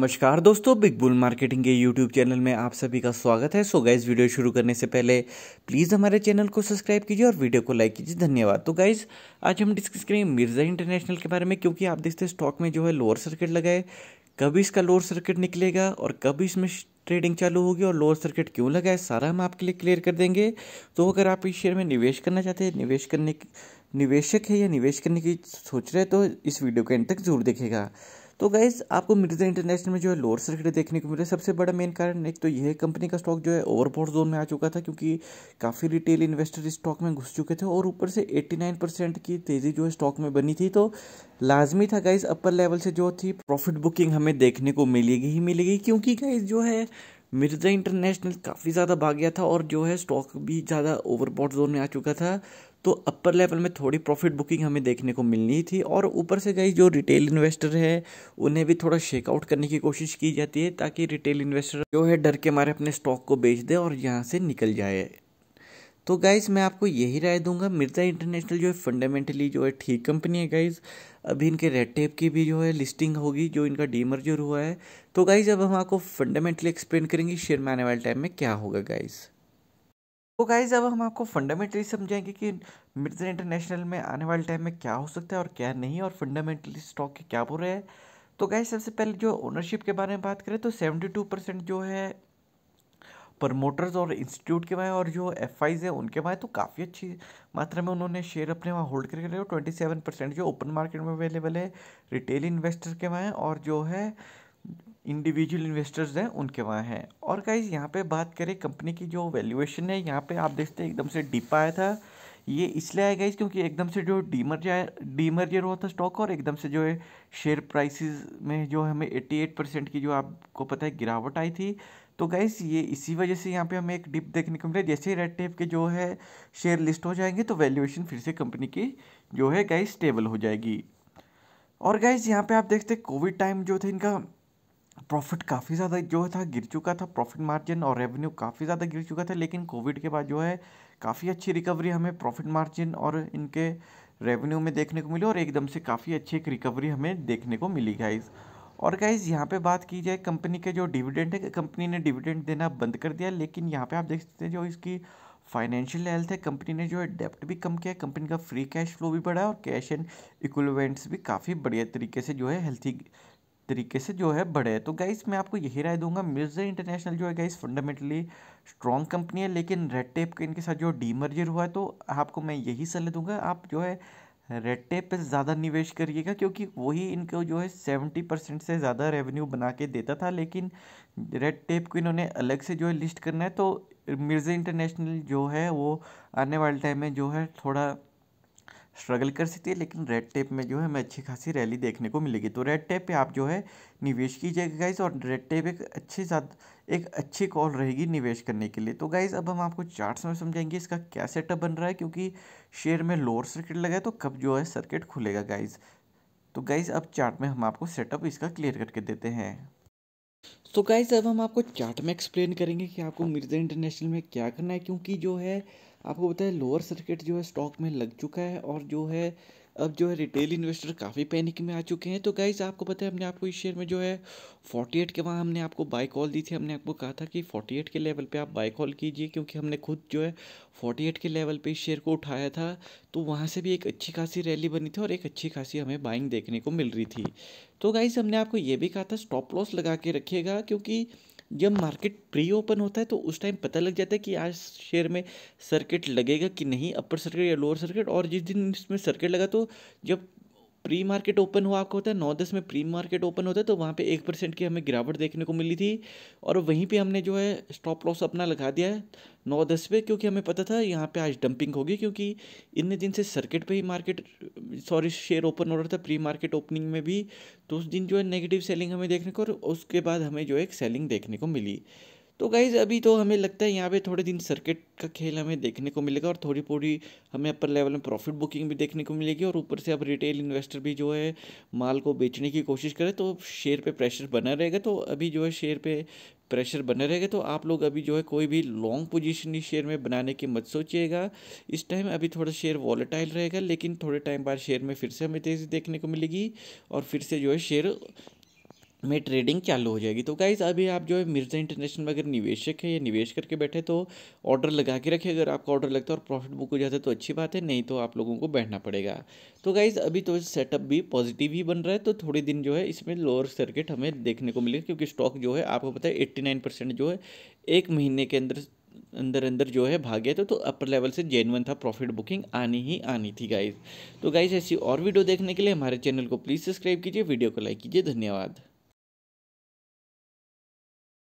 नमस्कार दोस्तों big bull marketing के यूट्यूब चैनल में आप सभी का स्वागत है सो गाइज वीडियो शुरू करने से पहले प्लीज़ हमारे चैनल को सब्सक्राइब कीजिए और वीडियो को लाइक कीजिए धन्यवाद तो गाइज आज हम डिस्कस करेंगे मिर्ज़ा इंटरनेशनल के बारे में क्योंकि आप देखते हैं स्टॉक में जो है लोअर सर्किट लगाए कब इसका लोअर सर्किट निकलेगा और कब इसमें ट्रेडिंग चालू होगी और लोअर सर्किट क्यों लगाए सारा हम आपके लिए क्लियर कर देंगे तो अगर आप इस शेयर में निवेश करना चाहते हैं निवेश करने निवेशक है या निवेश करने की सोच रहे हैं तो इस वीडियो को एंड तक जरूर देखेगा तो गाइज़ आपको मिर्जा इंटरनेशनल में जो है लोअर सर्किट देखने को मिले सबसे बड़ा मेन कारण एक तो यह कंपनी का स्टॉक जो है ओवरबोर्ड जोन में आ चुका था क्योंकि काफ़ी रिटेल इन्वेस्टर इस स्टॉक में घुस चुके थे और ऊपर से 89 परसेंट की तेज़ी जो है स्टॉक में बनी थी तो लाजमी था गाइज अपर लेवल से जो थी प्रॉफिट बुकिंग हमें देखने को मिलेगी ही मिलेगी क्योंकि गाइज जो है मिर्ज़ा इंटरनेशनल काफ़ी ज़्यादा भाग गया था और जो है स्टॉक भी ज़्यादा ओवरबॉट जोन में आ चुका था तो अपर लेवल में थोड़ी प्रॉफिट बुकिंग हमें देखने को मिलनी थी और ऊपर से गई जो रिटेल इन्वेस्टर है उन्हें भी थोड़ा शेकआउट करने की कोशिश की जाती है ताकि रिटेल इन्वेस्टर जो है डर के मारे अपने स्टॉक को बेच दे और यहाँ से निकल जाए तो गाइज़ मैं आपको यही राय दूंगा मिर्ज़ा इंटरनेशनल जो है फंडामेंटली जो है ठीक कंपनी है गाइज़ अभी इनके रेड टेप की भी जो है लिस्टिंग होगी जो इनका डीमर्जर हुआ है तो गाइज़ अब हम आपको फंडामेंटली एक्सप्लेन करेंगे शेयर में आने वाले टाइम में क्या होगा गाइज़ तो गाइज अब हम आपको फंडामेंटली समझाएंगे कि मिर्जन इंटरनेशनल में आने वाले टाइम में क्या हो सकता है और क्या नहीं और फंडामेंटली स्टॉक के क्या बुरे हैं तो गाइज सबसे पहले जो ओनरशिप के बारे में बात करें तो सेवेंटी टू परसेंट जो है प्रमोटर्स और इंस्टीट्यूट के बाएँ और जो एफ आईज़ हैं उनके बाएँ तो काफ़ी अच्छी मात्रा में उन्होंने शेयर अपने वहाँ होल्ड करके रखे और ट्वेंटी सेवन परसेंट जो ओपन मार्केट में अवेलेबल है रिटेल इन्वेस्टर के बाएँ और जो है इंडिविजुअल इन्वेस्टर्स हैं उनके वहाँ हैं और गाइज यहाँ पे बात करें कंपनी की जो वैल्यूएशन है यहाँ पे आप देखते हैं एकदम से डिप आया था ये इसलिए आया गाइज क्योंकि एकदम से जो डीमर्जर डीमर्जर हुआ था स्टॉक और एकदम से जो है शेयर प्राइसेस में जो हमें एट्टी एट परसेंट की जो आपको पता है गिरावट आई थी तो गाइज ये इसी वजह से यहाँ पे हमें एक डिप देखने को मिला जैसे ही रेड टेप के जो है शेयर लिस्ट हो जाएंगे तो वैल्यूएशन फिर से कंपनी की जो है गाइज स्टेबल हो जाएगी और गाइज यहाँ पे आप देखते कोविड टाइम जो थे इनका प्रॉफिट काफ़ी ज़्यादा जो था गिर चुका था प्रॉफिट मार्जिन और रेवेन्यू काफ़ी ज़्यादा गिर चुका था लेकिन कोविड के बाद जो है काफ़ी अच्छी रिकवरी हमें प्रॉफिट मार्जिन और इनके रेवेन्यू में देखने को मिली और एकदम से काफ़ी अच्छी एक रिकवरी हमें देखने को मिली गाइज़ और गाइज़ यहाँ पे बात की जाए कंपनी के जो डिविडेंड है कंपनी ने डिविडेंड देना बंद कर दिया लेकिन यहाँ पे आप देख सकते हैं जो इसकी फाइनेंशियल हेल्थ है कंपनी ने जो है डेप्ट भी कम किया कंपनी का फ्री कैश फ्लो भी बढ़ा और कैश एंड इक्वलमेंट्स भी काफ़ी बढ़िया तरीके से जो है हेल्थी तरीके से जो है बढ़े तो गाइस मैं आपको यही राय दूंगा मिर्ज़ा इंटरनेशनल जो है गाइस फंडामेंटली स्ट्रॉन्ग कंपनी है लेकिन रेड टेप के इनके साथ जो डीमर्जर हुआ है तो आपको मैं यही सलाह दूंगा आप जो है रेड टेप पे ज़्यादा निवेश करिएगा क्योंकि वही इनको जो है सेवेंटी परसेंट से ज़्यादा रेवेन्यू बना के देता था लेकिन रेड टेप को इन्होंने अलग से जो है लिस्ट करना है तो मिर्ज़ा इंटरनेशनल जो है वो आने वाले टाइम में जो है थोड़ा स्ट्रगल कर सकती है लेकिन रेड टेप में जो है हमें अच्छी खासी रैली देखने को मिलेगी तो रेड टेप पे आप जो है निवेश कीजिएगा गाइज और रेड टेप एक अच्छी एक अच्छी कॉल रहेगी निवेश करने के लिए तो गाइज़ अब हम आपको चार्ट में समझाएंगे इसका क्या सेटअप बन रहा है क्योंकि शेयर में लोअर सर्किट लगा है तो कब जो है सर्किट खुलेगा गाइज़ तो गाइज़ अब चार्ट में हम आपको सेटअप इसका क्लियर करके देते हैं तो गाइज अब हम आपको चार्ट में एक्सप्लेन करेंगे कि आपको मिर्ज़ा इंटरनेशनल में क्या करना है क्योंकि जो है आपको पता है लोअर सर्किट जो है स्टॉक में लग चुका है और जो है अब जो है रिटेल इन्वेस्टर काफ़ी पैनिक में आ चुके हैं तो गाइज आपको पता है हमने आपको इस शेयर में जो है फोर्टी एट के वहाँ हमने आपको बाई कॉल दी थी हमने आपको कहा था कि फोर्टी एट के लेवल पे आप बाई कॉल कीजिए क्योंकि हमने खुद जो है फोर्टी एट के लेवल पे इस शेयर को उठाया था तो वहाँ से भी एक अच्छी खासी रैली बनी थी और एक अच्छी खासी हमें बाइंग देखने को मिल रही थी तो गाइज़ हमने आपको ये भी कहा था स्टॉप लॉस लगा के रखिएगा क्योंकि जब मार्केट प्री ओपन होता है तो उस टाइम पता लग जाता है कि आज शेयर में सर्किट लगेगा कि नहीं अपर सर्किट या लोअर सर्किट और जिस दिन इसमें सर्किट लगा तो जब प्री मार्केट ओपन हुआ आपको होता है नौ दस में प्री मार्केट ओपन होता है तो वहाँ पे एक परसेंट की हमें गिरावट देखने को मिली थी और वहीं पे हमने जो है स्टॉप लॉस अपना लगा दिया है नौ दस पे क्योंकि हमें पता था यहाँ पे आज डंपिंग होगी क्योंकि इतने दिन से सर्किट पे ही मार्केट सॉरी शेयर ओपन हो रहा था प्री मार्केट ओपनिंग में भी तो उस दिन जो है नेगेटिव सेलिंग हमें देखने को और उसके बाद हमें जो है एक सेलिंग देखने को मिली तो गाइज़ अभी तो हमें लगता है यहाँ पे थोड़े दिन सर्किट का खेल हमें देखने को मिलेगा और थोड़ी थोड़ी हमें अपर लेवल में प्रॉफिट बुकिंग भी देखने को मिलेगी और ऊपर से अब रिटेल इन्वेस्टर भी जो है माल को बेचने की कोशिश करें तो शेयर पे प्रेशर बना रहेगा तो अभी जो है शेयर पे प्रेशर बने रहेगा तो आप लोग अभी जो है कोई भी लॉन्ग पोजीशन इस शेयर में बनाने की मत सोचिएगा इस टाइम अभी थोड़ा शेयर वॉलेटाइल रहेगा लेकिन थोड़े टाइम बाद शेयर में फिर से हमें तेज़ी देखने को मिलेगी और फिर से जो है शेयर में ट्रेडिंग चालू हो जाएगी तो गाइज़ अभी आप जो है मिर्ज़ा इंटरनेशनल में अगर निवेशक है या निवेश करके बैठे तो ऑर्डर लगा के रखें अगर आपका ऑर्डर लगता है और प्रॉफिट बुक हो जाता है तो अच्छी बात है नहीं तो आप लोगों को बैठना पड़ेगा तो गाइज़ अभी तो सेटअप भी पॉजिटिव ही बन रहा है तो थोड़े दिन जो है इसमें लोअर सर्किट हमें देखने को मिलेगा क्योंकि स्टॉक जो है आपको पता है एट्टी नाइन परसेंट जो है एक महीने के अंदर अंदर अंदर जो है भाग गया था तो अपर लेवल से जेनवन था प्रॉफिट बुकिंग आनी ही आनी थी गाइज तो गाइज ऐसी और वीडियो देखने के लिए हमारे चैनल को प्लीज़ सब्सक्राइब कीजिए वीडियो को लाइक कीजिए धन्यवाद